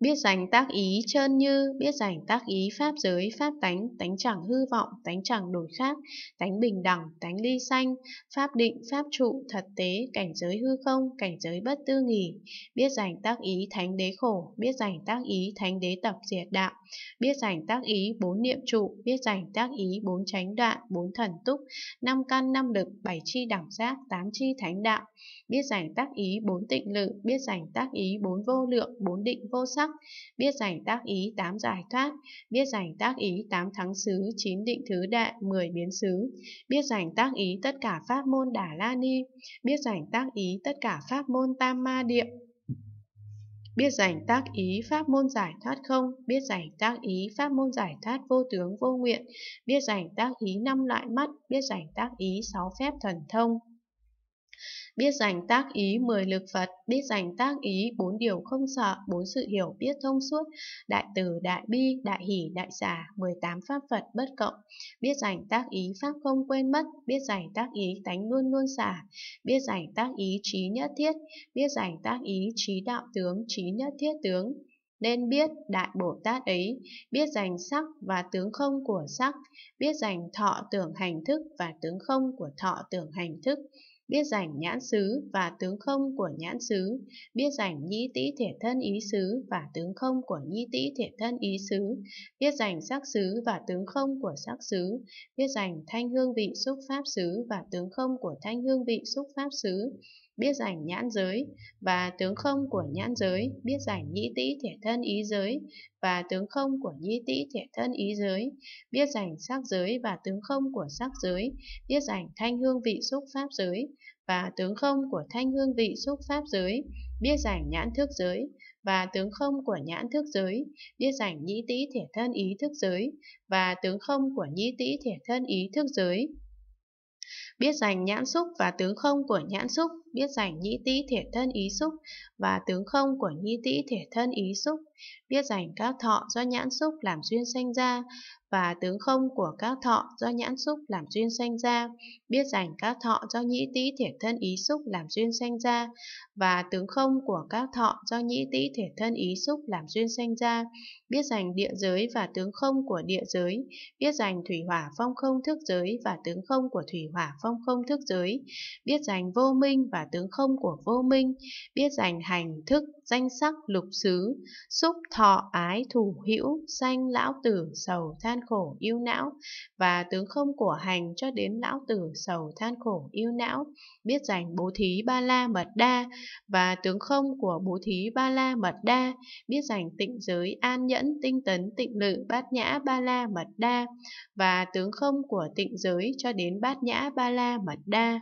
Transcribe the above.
Biết dành tác ý trơn như, biết dành tác ý pháp giới, pháp tánh, tánh chẳng hư vọng, tánh chẳng đổi khác, tánh bình đẳng, tánh ly xanh, pháp định, pháp trụ, thật tế, cảnh giới hư không, cảnh giới bất tư nghỉ. Biết dành tác ý thánh đế khổ, biết dành tác ý thánh đế tập diệt đạo, biết dành tác ý bốn niệm trụ, biết dành tác ý bốn chánh đoạn, bốn thần túc, năm căn năm lực, bảy chi đẳng giác, tám chi thánh đạo. Biết dành tác ý bốn tịnh lự, biết dành tác ý bốn vô lượng, bốn định vô sắc, sắc, biết giành tác ý tám giải thoát, biết giành tác ý tám thắng xứ, chín định thứ đệ, mười biến xứ, biết giành tác ý tất cả pháp môn đà la ni, biết giành tác ý tất cả pháp môn tam ma địa, biết giành tác ý pháp môn giải thoát không, biết giành tác ý pháp môn giải thoát vô tướng vô nguyện, biết giành tác ý năm loại mắt, biết giành tác ý sáu phép thần thông. Biết dành tác ý 10 lực Phật, biết dành tác ý bốn điều không sợ, bốn sự hiểu biết thông suốt, đại từ, đại bi, đại hỷ, đại giả, 18 pháp Phật bất cộng. Biết dành tác ý pháp không quên mất, biết dành tác ý tánh luôn luôn xả, biết dành tác ý trí nhất thiết, biết dành tác ý trí đạo tướng, trí nhất thiết tướng nên biết đại bồ tát ấy biết dành sắc và tướng không của sắc biết dành thọ tưởng hành thức và tướng không của thọ tưởng hành thức biết rảnh nhãn xứ và tướng không của nhãn xứ, biết rảnh nhĩ tĩ thể thân ý xứ và tướng không của nhĩ tĩ thể thân ý xứ, biết rảnh sắc xứ và tướng không của sắc xứ, biết rảnh thanh hương vị xúc pháp xứ và tướng không của thanh hương vị xúc pháp xứ, biết rảnh nhãn giới, và tướng không của nhãn giới, biết rảnh nhĩ tĩ thể thân ý giới, và tướng không của nhĩ tĩ thể thân ý giới, biết rảnh sắc giới và tướng không của sắc giới, biết rảnh thanh hương vị xúc pháp giới, và tướng không của thanh hương vị xúc pháp giới, biết rảnh nhãn thức giới, và tướng không của nhãn thức giới, biết rảnh nhĩ tĩ thể thân ý thức giới, và tướng không của nhĩ tĩ thể thân ý thức giới biết giành nhãn xúc và tướng không của nhãn xúc, biết giành nhĩ tý thể thân ý xúc và tướng không của nhĩ tý thể thân ý xúc biết rành các thọ do nhãn xúc làm duyên sanh ra và tướng không của các thọ do nhãn xúc làm duyên sanh ra, biết rành các thọ do nhĩ tý thể thân ý xúc làm duyên sanh ra và tướng không của các thọ do nhĩ tý thể thân ý xúc làm duyên sanh ra, biết rành địa giới và tướng không của địa giới, biết rành thủy hỏa phong không thức giới và tướng không của thủy hỏa phong không thức giới, biết rành vô minh và tướng không của vô minh, biết rành hành thức danh sắc lục xứ, xúc xúc thọ ái thủ hữu sanh lão tử sầu than khổ yêu não và tướng không của hành cho đến lão tử sầu than khổ yêu não biết dành bố thí ba la mật đa và tướng không của bố thí ba la mật đa biết dành tịnh giới an nhẫn tinh tấn tịnh lự bát nhã ba la mật đa và tướng không của tịnh giới cho đến bát nhã ba la mật đa